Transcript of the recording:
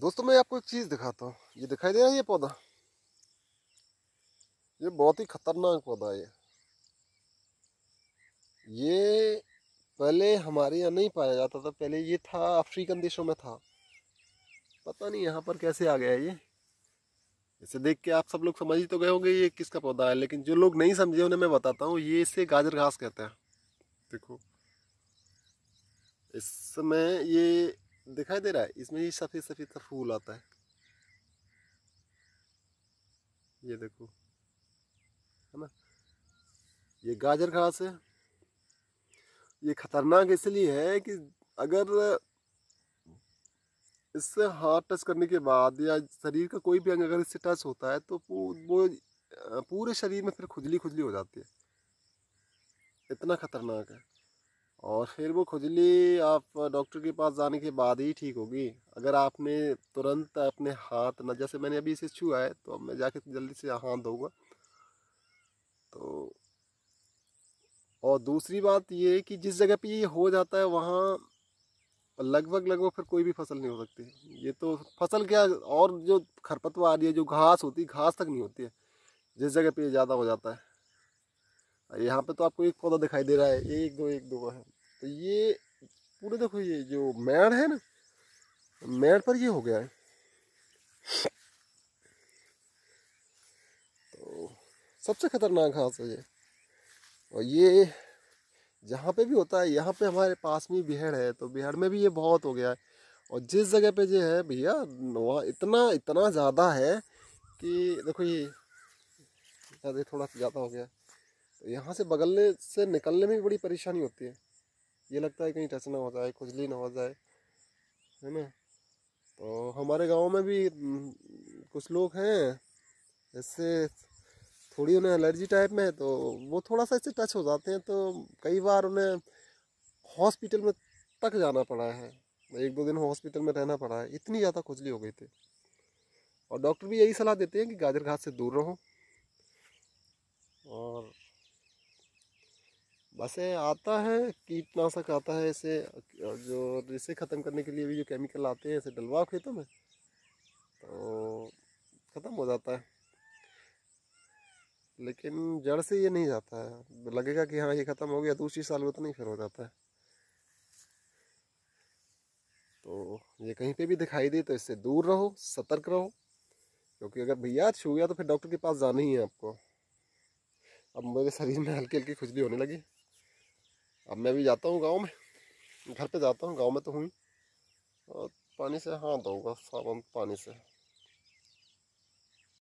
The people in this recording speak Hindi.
दोस्तों मैं आपको एक चीज़ दिखाता हूँ ये दिखाई दे रहा है ये पौधा ये बहुत ही खतरनाक पौधा है ये पहले हमारे यहाँ नहीं पाया जाता था पहले ये था अफ्रीकन देशों में था पता नहीं यहाँ पर कैसे आ गया ये इसे देख के आप सब लोग समझ ही तो गए होंगे ये किसका पौधा है लेकिन जो लोग नहीं समझे उन्हें मैं बताता हूँ ये इसे गाजर घास कहते हैं देखो इसमें ये दिखाई दे रहा है इसमें ही सफ़ेद सफ़ेद सा फूल आता है ये देखो है ना ये गाजर घास है ये खतरनाक इसलिए है कि अगर इससे हाथ टच करने के बाद या शरीर का कोई भी अंग अगर इससे टच होता है तो वो पूरे शरीर में फिर खुजली खुजली हो जाती है इतना खतरनाक है और फिर वो खुजली आप डॉक्टर के पास जाने के बाद ही ठीक होगी अगर आपने तुरंत अपने हाथ न जैसे मैंने अभी इसे छुआ है तो अब मैं जाके जल्दी से हाथ धोगा तो और दूसरी बात ये कि जिस जगह पे ये हो जाता है वहाँ लगभग लगभग फिर कोई भी फसल नहीं हो सकती ये तो फसल क्या और जो खरपतवार ये जो घास होती है घास तक नहीं होती है जिस जगह पे ये ज़्यादा हो जाता है यहाँ पे तो आपको एक पौधा दिखाई दे रहा है एक दो एक दो है तो ये पूरे देखो ये जो मैड़ है ना मैड़ पर ये हो गया है तो सबसे खतरनाक घास है ये और ये जहाँ पे भी होता है यहाँ पे हमारे पास में बिहड़ है तो बिहड़ में भी ये बहुत हो गया है और जिस जगह पे जो है भैया वहाँ इतना इतना ज़्यादा है कि देखो ये ज़्यादा थोड़ा ज़्यादा हो गया तो यहाँ से बगलने से निकलने में भी बड़ी परेशानी होती है ये लगता है कहीं टच ना हो जाए खुजली ना हो जाए है ना तो हमारे गांव में भी हम्म, कुछ लोग हैं ऐसे थोड़ी उन्हें एलर्जी टाइप में है तो वो थोड़ा सा इससे टच हो जाते हैं तो कई बार उन्हें हॉस्पिटल में तक जाना पड़ा है एक दो दिन हॉस्पिटल में रहना पड़ा है इतनी ज़्यादा खुजली हो गई थी और डॉक्टर भी यही सलाह देते हैं कि गाजर घास से दूर रहो और वैसे आता है कीटनाशक आता है इसे जो इसे ख़त्म करने के लिए भी जो केमिकल आते हैं ऐसे डलवा खेतों में तो ख़त्म हो जाता है लेकिन जड़ से ये नहीं जाता है लगेगा कि हाँ ये ख़त्म हो गया दूसरी तो साल में तो नहीं फिर हो जाता है तो ये कहीं पे भी दिखाई दे तो इससे दूर रहो सतर्क रहो क्योंकि अगर भैया छू गया तो फिर डॉक्टर के पास जाना ही है आपको अब मेरे शरीर में हल्की हल्की खुजली होने लगी अब मैं भी जाता हूँ गांव में घर पे जाता हूँ गांव में तो हूँ और पानी से हाथ धोगा साबुन पानी से